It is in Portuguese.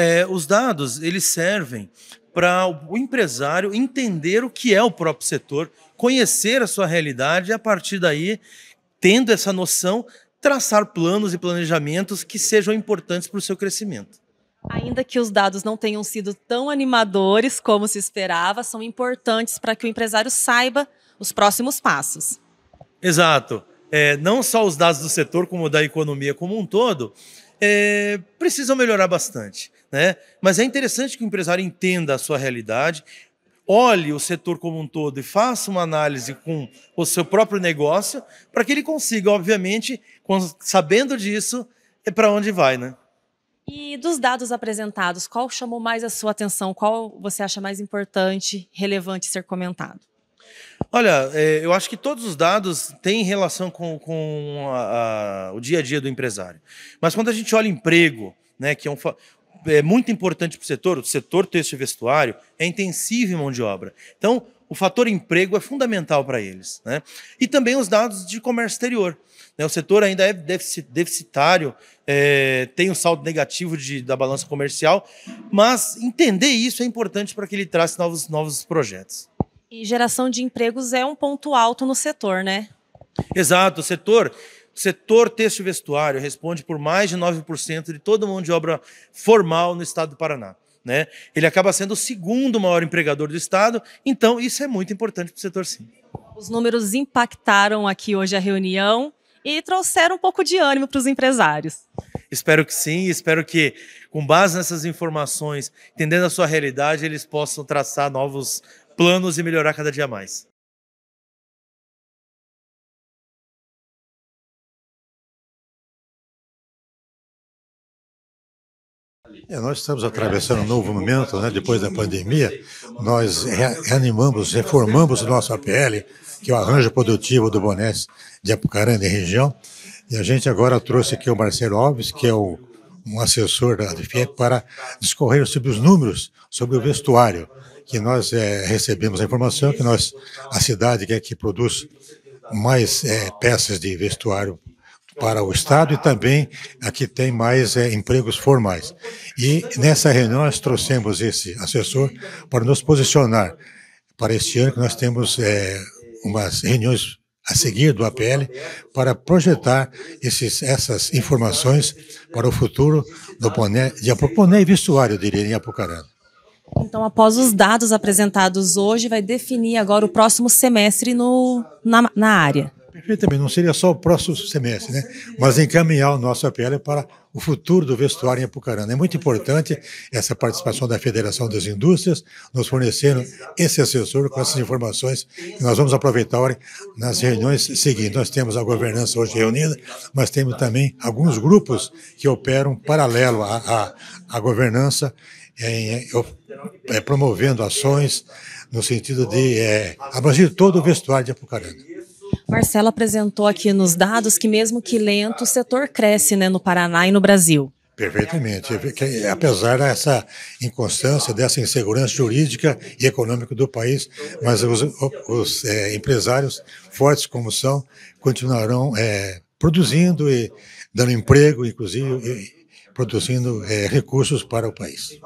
É, os dados eles servem para o empresário entender o que é o próprio setor, conhecer a sua realidade e a partir daí, tendo essa noção, traçar planos e planejamentos que sejam importantes para o seu crescimento. Ainda que os dados não tenham sido tão animadores como se esperava, são importantes para que o empresário saiba os próximos passos. Exato. É, não só os dados do setor, como da economia como um todo, é, precisam melhorar bastante. Né? Mas é interessante que o empresário entenda a sua realidade, olhe o setor como um todo e faça uma análise com o seu próprio negócio, para que ele consiga, obviamente, sabendo disso, é para onde vai. Né? E dos dados apresentados, qual chamou mais a sua atenção? Qual você acha mais importante, relevante ser comentado? Olha, é, eu acho que todos os dados têm relação com, com a, a, o dia a dia do empresário. Mas quando a gente olha emprego, né, que é, um, é muito importante para o setor, o setor texto e vestuário é intensivo em mão de obra. Então, o fator emprego é fundamental para eles. Né? E também os dados de comércio exterior. Né? O setor ainda é deficitário, é, tem um saldo negativo de, da balança comercial, mas entender isso é importante para que ele trace novos, novos projetos. E geração de empregos é um ponto alto no setor, né? Exato, o setor, setor têxtil vestuário responde por mais de 9% de todo mundo de obra formal no estado do Paraná. Né? Ele acaba sendo o segundo maior empregador do estado, então isso é muito importante para o setor sim. Os números impactaram aqui hoje a reunião e trouxeram um pouco de ânimo para os empresários. Espero que sim, espero que, com base nessas informações, entendendo a sua realidade, eles possam traçar novos planos e melhorar cada dia mais. É, nós estamos atravessando um novo momento, né? depois da pandemia, nós reanimamos, reformamos o nosso APL, que é o arranjo produtivo do Bonés de Apucarana e região, e a gente agora trouxe aqui o Marcelo Alves, que é o, um assessor da FIEC, para discorrer sobre os números, sobre o vestuário que nós é, recebemos a informação que nós, a cidade que é que produz mais é, peças de vestuário para o Estado e também a que tem mais é, empregos formais. E nessa reunião nós trouxemos esse assessor para nos posicionar para este ano que nós temos é, umas reuniões a seguir do APL para projetar esses, essas informações para o futuro do Poné, de Apucarana, Poné vestuário, eu diria, em Apucarana. Então, após os dados apresentados hoje, vai definir agora o próximo semestre no, na, na área também não seria só o próximo semestre, né? mas encaminhar o nosso apelo para o futuro do vestuário em Apucarana. É muito importante essa participação da Federação das Indústrias, nos fornecendo esse assessor com essas informações que nós vamos aproveitar nas reuniões seguintes. Nós temos a governança hoje reunida, mas temos também alguns grupos que operam paralelo à, à, à governança, em, é, promovendo ações no sentido de é, abranger todo o vestuário de Apucarana. Marcelo apresentou aqui nos dados que mesmo que lento, o setor cresce né, no Paraná e no Brasil. Perfeitamente. É apesar dessa inconstância, dessa insegurança jurídica e econômica do país, mas os, os é, empresários, fortes como são, continuarão é, produzindo e dando emprego, inclusive, e produzindo é, recursos para o país.